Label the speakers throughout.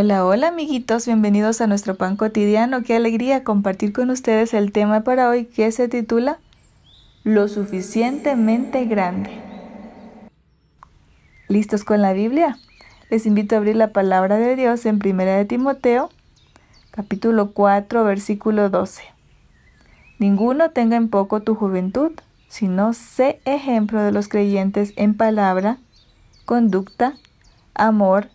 Speaker 1: Hola, hola amiguitos, bienvenidos a nuestro pan cotidiano. Qué alegría compartir con ustedes el tema para hoy que se titula Lo suficientemente grande. ¿Listos con la Biblia? Les invito a abrir la palabra de Dios en 1 de Timoteo, capítulo 4, versículo 12. Ninguno tenga en poco tu juventud, sino sé ejemplo de los creyentes en palabra, conducta, amor,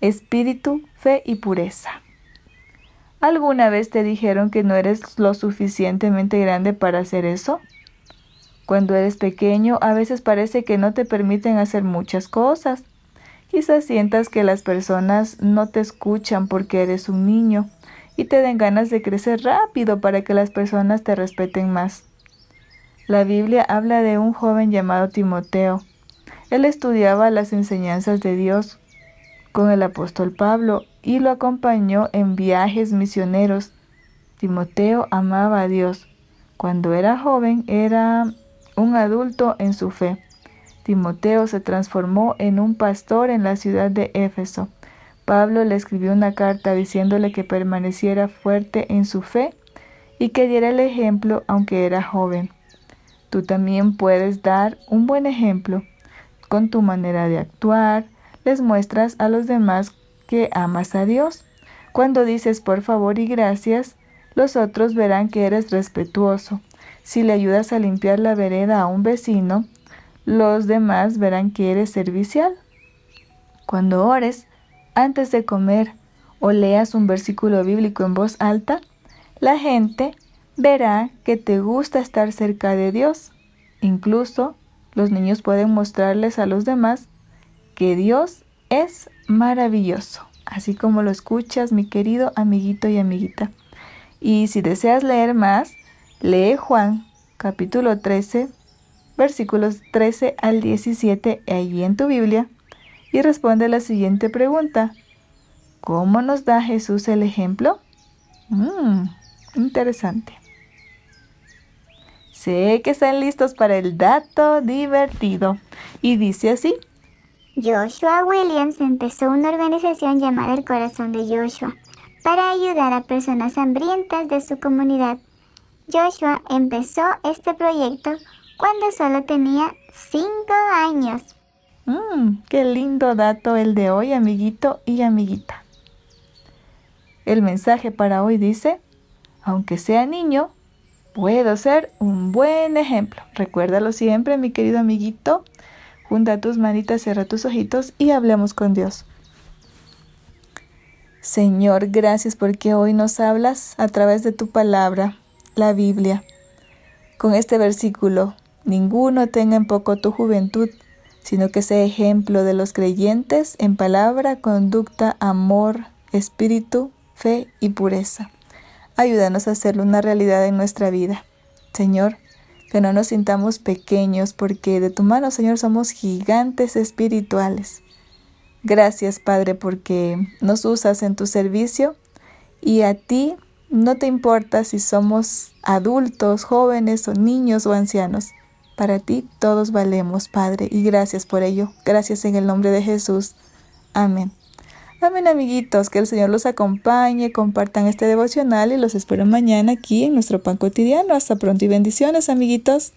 Speaker 1: espíritu, fe y pureza. ¿Alguna vez te dijeron que no eres lo suficientemente grande para hacer eso? Cuando eres pequeño, a veces parece que no te permiten hacer muchas cosas. Quizás sientas que las personas no te escuchan porque eres un niño y te den ganas de crecer rápido para que las personas te respeten más. La Biblia habla de un joven llamado Timoteo. Él estudiaba las enseñanzas de Dios con el apóstol Pablo y lo acompañó en viajes misioneros. Timoteo amaba a Dios. Cuando era joven era un adulto en su fe. Timoteo se transformó en un pastor en la ciudad de Éfeso. Pablo le escribió una carta diciéndole que permaneciera fuerte en su fe y que diera el ejemplo aunque era joven. Tú también puedes dar un buen ejemplo con tu manera de actuar, les muestras a los demás que amas a Dios. Cuando dices por favor y gracias, los otros verán que eres respetuoso. Si le ayudas a limpiar la vereda a un vecino, los demás verán que eres servicial. Cuando ores, antes de comer, o leas un versículo bíblico en voz alta, la gente verá que te gusta estar cerca de Dios. Incluso los niños pueden mostrarles a los demás que Dios es maravilloso, así como lo escuchas mi querido amiguito y amiguita. Y si deseas leer más, lee Juan capítulo 13, versículos 13 al 17 allí en tu Biblia y responde la siguiente pregunta. ¿Cómo nos da Jesús el ejemplo? Mm, interesante. Sé que están listos para el dato divertido. Y dice así. Joshua Williams empezó una organización llamada El Corazón de Joshua para ayudar a personas hambrientas de su comunidad. Joshua empezó este proyecto cuando solo tenía 5 años. Mm, qué lindo dato el de hoy, amiguito y amiguita. El mensaje para hoy dice, aunque sea niño, puedo ser un buen ejemplo. Recuérdalo siempre, mi querido amiguito. Junta tus manitas, cierra tus ojitos y hablemos con Dios. Señor, gracias porque hoy nos hablas a través de tu palabra, la Biblia. Con este versículo, ninguno tenga en poco tu juventud, sino que sea ejemplo de los creyentes en palabra, conducta, amor, espíritu, fe y pureza. Ayúdanos a hacerlo una realidad en nuestra vida. Señor, que no nos sintamos pequeños, porque de tu mano, Señor, somos gigantes espirituales. Gracias, Padre, porque nos usas en tu servicio y a ti no te importa si somos adultos, jóvenes o niños o ancianos. Para ti todos valemos, Padre, y gracias por ello. Gracias en el nombre de Jesús. Amén. Amén amiguitos, que el Señor los acompañe, compartan este devocional y los espero mañana aquí en nuestro pan cotidiano. Hasta pronto y bendiciones amiguitos.